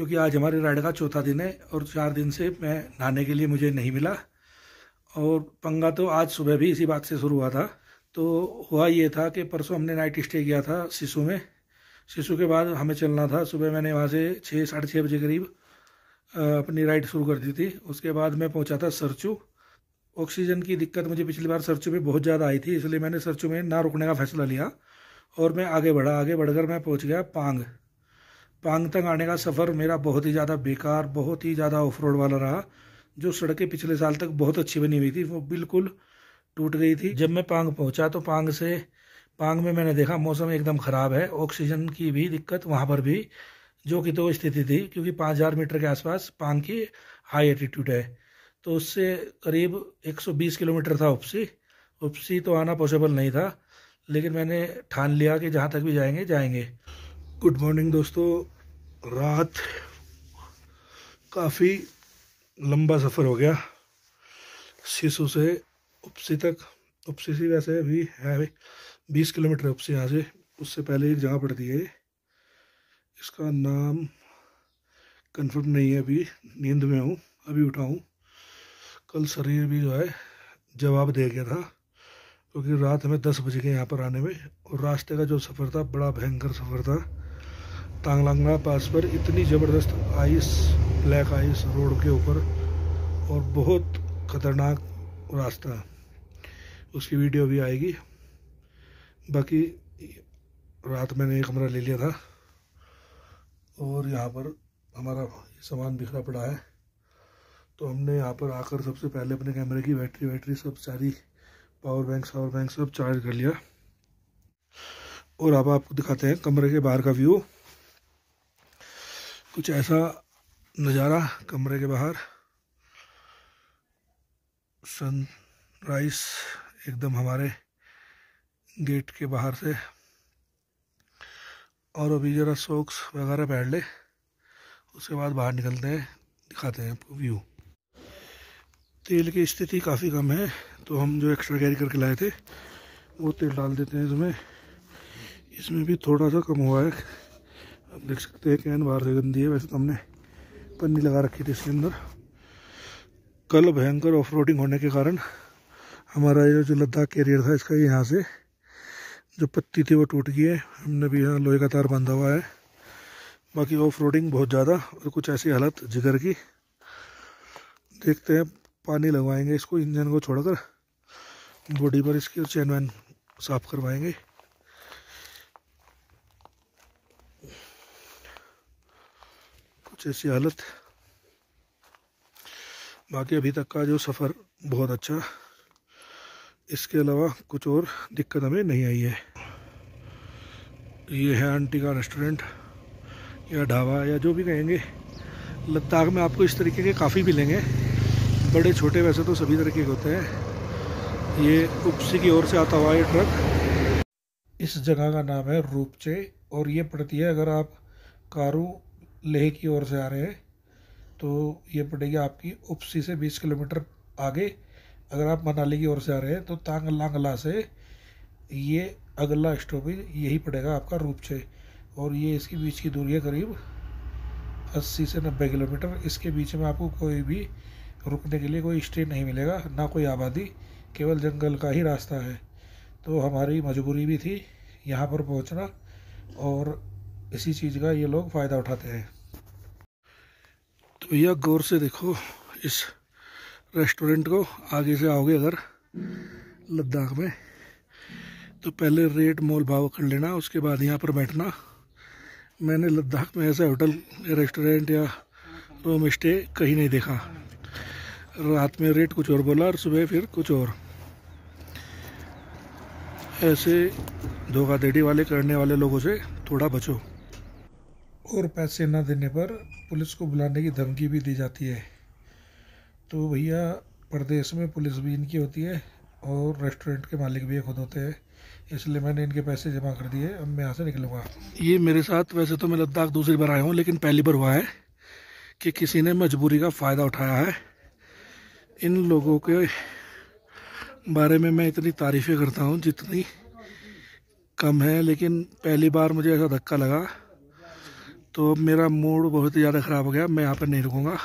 क्योंकि आज हमारे राइड का चौथा दिन है और चार दिन से मैं नहाने के लिए मुझे नहीं मिला और पंगा तो आज सुबह भी इसी बात से शुरू हुआ था तो हुआ ये था कि परसों हमने नाइट स्टे किया था शिशु में शिशु के बाद हमें चलना था सुबह मैंने वहाँ से छः साढ़े छः बजे करीब अपनी राइड शुरू कर दी थी उसके बाद मैं पहुँचा था सरचू ऑक्सीजन की दिक्कत मुझे पिछली बार सरचू में बहुत ज़्यादा आई थी इसलिए मैंने सरचू में ना रुकने का फैसला लिया और मैं आगे बढ़ा आगे बढ़कर मैं पहुँच गया पांग पांग तक आने का सफ़र मेरा बहुत ही ज़्यादा बेकार बहुत ही ज़्यादा ऑफ रोड वाला रहा जो सड़कें पिछले साल तक बहुत अच्छी बनी हुई थी वो बिल्कुल टूट गई थी जब मैं पांग पहुंचा तो पांग से पांग में मैंने देखा मौसम एकदम ख़राब है ऑक्सीजन की भी दिक्कत वहाँ पर भी जो कि तो स्थिति थी क्योंकि पाँच हज़ार मीटर के आसपास पांग की हाई एटीट्यूड है तो उससे करीब बीस किलोमीटर था उपसी उपसी तो आना पॉसिबल नहीं था लेकिन मैंने ठान लिया कि जहाँ तक भी जाएंगे जाएंगे गुड मॉर्निंग दोस्तों रात काफ़ी लंबा सफ़र हो गया शिशु से उपसी तक उपसी से वैसे अभी है बीस किलोमीटर उपसी यहाँ से उससे पहले एक जगह पड़ती है इसका नाम कंफर्म नहीं है अभी नींद में हूँ अभी उठा हूँ कल शरीर भी जो है जवाब दे गया था क्योंकि रात में दस बज गए यहाँ पर आने में और रास्ते का जो सफ़र था बड़ा भयंकर सफ़र था तांगलांगना पास पर इतनी ज़बरदस्त आइस ब्लैक आइस रोड के ऊपर और बहुत ख़तरनाक रास्ता उसकी वीडियो भी आएगी बाकी रात मैंने एक कमरा ले लिया था और यहाँ पर हमारा सामान बिखरा पड़ा है तो हमने यहाँ पर आकर सबसे पहले अपने कैमरे की बैटरी वैटरी सब सारी पावर बैंक सावर बैंक सब चार्ज कर लिया और अब आपको दिखाते हैं कमरे के बाहर का व्यू कुछ ऐसा नज़ारा कमरे के बाहर सनराइज एकदम हमारे गेट के बाहर से और अभी ज़रा सोक्स वगैरह पहन ले उसके बाद बाहर निकलते हैं दिखाते हैं आपको व्यू तेल की स्थिति काफ़ी कम है तो हम जो एक्स्ट्रा कैरी करके लाए थे वो तेल डाल देते हैं इसमें इसमें भी थोड़ा सा कम हुआ है आप देख सकते हैं कैन बाहर से गंदी है वैसे तो हमने पन्नी लगा रखी थी इसके अंदर कल भयंकर ऑफ होने के कारण हमारा ये जो लद्दाख कैरियर था इसका यहाँ से जो पत्ती थी वो टूट गई है हमने भी यहाँ लोहे का तार बांधा हुआ है बाकी ऑफ बहुत ज़्यादा और कुछ ऐसी हालत जिगर की देखते हैं पानी लगवाएंगे इसको इंजन को छोड़कर बॉडी पर इसकी चैन वैन साफ़ करवाएंगे कुछ ऐसी हालत बाकी अभी तक का जो सफ़र बहुत अच्छा इसके अलावा कुछ और दिक्कत हमें नहीं आई है ये है आंटी का रेस्टोरेंट या ढाबा या जो भी कहेंगे लद्दाख में आपको इस तरीके के काफ़ी मिलेंगे बड़े छोटे वैसे तो सभी तरीके के होते हैं ये उपसी की ओर से आता हुआ ये ट्रक इस जगह का नाम है रूपचे और ये पड़ती है अगर आप कारू लेह की ओर से आ रहे हैं तो ये पड़ेगी आपकी उपसी से बीस किलोमीटर आगे अगर आप मनाली की ओर से आ रहे हैं तो तांगलांगला से ये अगला स्टॉपेज यही पड़ेगा आपका रूपचे और ये इसके बीच की दूरी है करीब 80 से 90 किलोमीटर इसके बीच में आपको कोई भी रुकने के लिए कोई स्टे नहीं मिलेगा ना कोई आबादी केवल जंगल का ही रास्ता है तो हमारी मजबूरी भी थी यहाँ पर पहुँचना और इसी चीज़ का ये लोग फ़ायदा उठाते हैं तो भैया गौर से देखो इस रेस्टोरेंट को आगे से आओगे अगर लद्दाख में तो पहले रेट मोल भाव कर लेना उसके बाद यहाँ पर बैठना मैंने लद्दाख में ऐसा होटल रेस्टोरेंट या रूम स्टे कहीं नहीं देखा रात में रेट कुछ और बोला और सुबह फिर कुछ और ऐसे धोखाधड़ी वाले करने वाले लोगों से थोड़ा बचो और पैसे ना देने पर पुलिस को बुलाने की धमकी भी दी जाती है तो भैया प्रदेश में पुलिस भी इनकी होती है और रेस्टोरेंट के मालिक भी खुद होते हैं इसलिए मैंने इनके पैसे जमा कर दिए अब मैं यहाँ से निकलूँगा ये मेरे साथ वैसे तो मैं लद्दाख दूसरी बार आया हूँ लेकिन पहली बार हुआ है कि किसी ने मजबूरी का फ़ायदा उठाया है इन लोगों के बारे में मैं इतनी तारीफ़ें करता हूँ जितनी कम है लेकिन पहली बार मुझे ऐसा धक्का लगा तो मेरा मूड बहुत ही ज़्यादा ख़राब हो गया मैं यहाँ पर नहीं रुकूँगा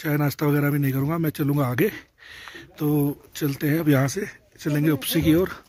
चाय नाश्ता वगैरह भी नहीं करूँगा मैं चलूँगा आगे तो चलते हैं अब यहाँ से चलेंगे उपसी की ओर